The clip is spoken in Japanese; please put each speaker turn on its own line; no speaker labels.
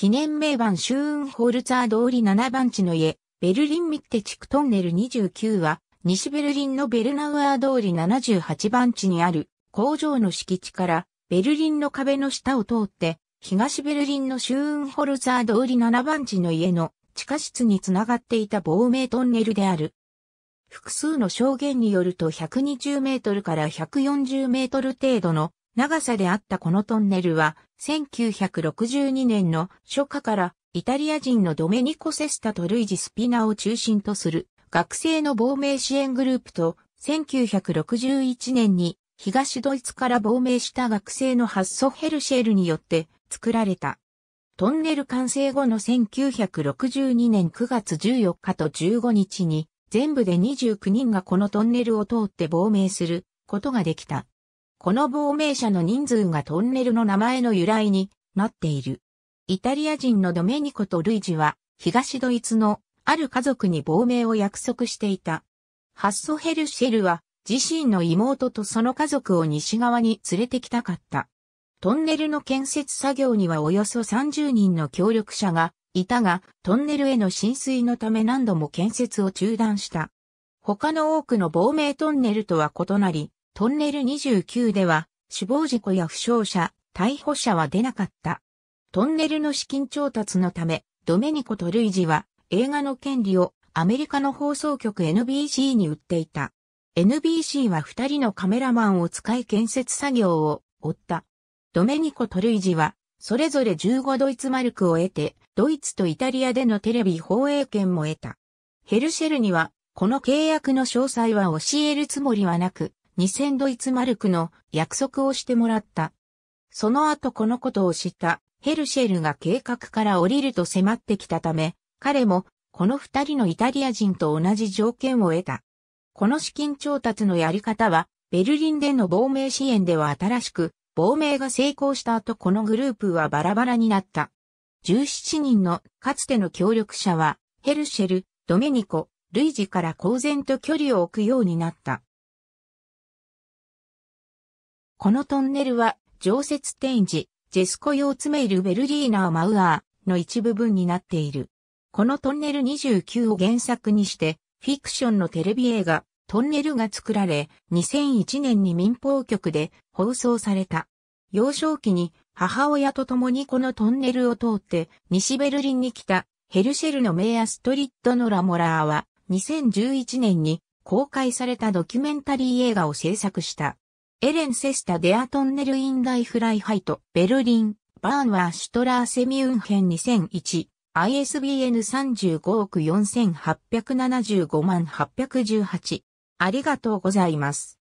記念名番シューンホルツァー通り7番地の家、ベルリンミッテ地区トンネル29は、西ベルリンのベルナウアー通り78番地にある工場の敷地からベルリンの壁の下を通って東ベルリンのシューンホルツァー通り7番地の家の地下室につながっていた亡命トンネルである。複数の証言によると120メートルから140メートル程度の長さであったこのトンネルは、1962年の初夏からイタリア人のドメニコ・セスタとルイジ・スピナを中心とする学生の亡命支援グループと1961年に東ドイツから亡命した学生のハッソ・ヘルシェルによって作られた。トンネル完成後の1962年9月14日と15日に全部で29人がこのトンネルを通って亡命することができた。この亡命者の人数がトンネルの名前の由来になっている。イタリア人のドメニコとルイジは、東ドイツのある家族に亡命を約束していた。ハッソヘルシェルは、自身の妹とその家族を西側に連れてきたかった。トンネルの建設作業にはおよそ30人の協力者がいたが、トンネルへの浸水のため何度も建設を中断した。他の多くの亡命トンネルとは異なり、トンネル29では死亡事故や負傷者、逮捕者は出なかった。トンネルの資金調達のため、ドメニコとルイジは映画の権利をアメリカの放送局 NBC に売っていた。NBC は二人のカメラマンを使い建設作業を追った。ドメニコとルイジは、それぞれ15ドイツマルクを得て、ドイツとイタリアでのテレビ放映権も得た。ヘルシェルには、この契約の詳細は教えるつもりはなく、2000ドイツマルクの約束をしてもらった。その後このことを知ったヘルシェルが計画から降りると迫ってきたため、彼もこの二人のイタリア人と同じ条件を得た。この資金調達のやり方は、ベルリンでの亡命支援では新しく、亡命が成功した後このグループはバラバラになった。17人のかつての協力者は、ヘルシェル、ドメニコ、ルイジから公然と距離を置くようになった。このトンネルは、常設展示、ジェスコ用ツメイルベルリーナーマウアーの一部分になっている。このトンネル29を原作にして、フィクションのテレビ映画、トンネルが作られ、2001年に民放局で放送された。幼少期に母親と共にこのトンネルを通って西ベルリンに来たヘルシェルの名アストリッド・のラモラーは2011年に公開されたドキュメンタリー映画を制作した。エレン・セスタ・デア・トンネル・イン・ダイ・フライ・ハイト、ベルリン、バーンワー・シュトラーセ・ミュンヘン2001、ISBN 35億4875万818。ありがとうございます。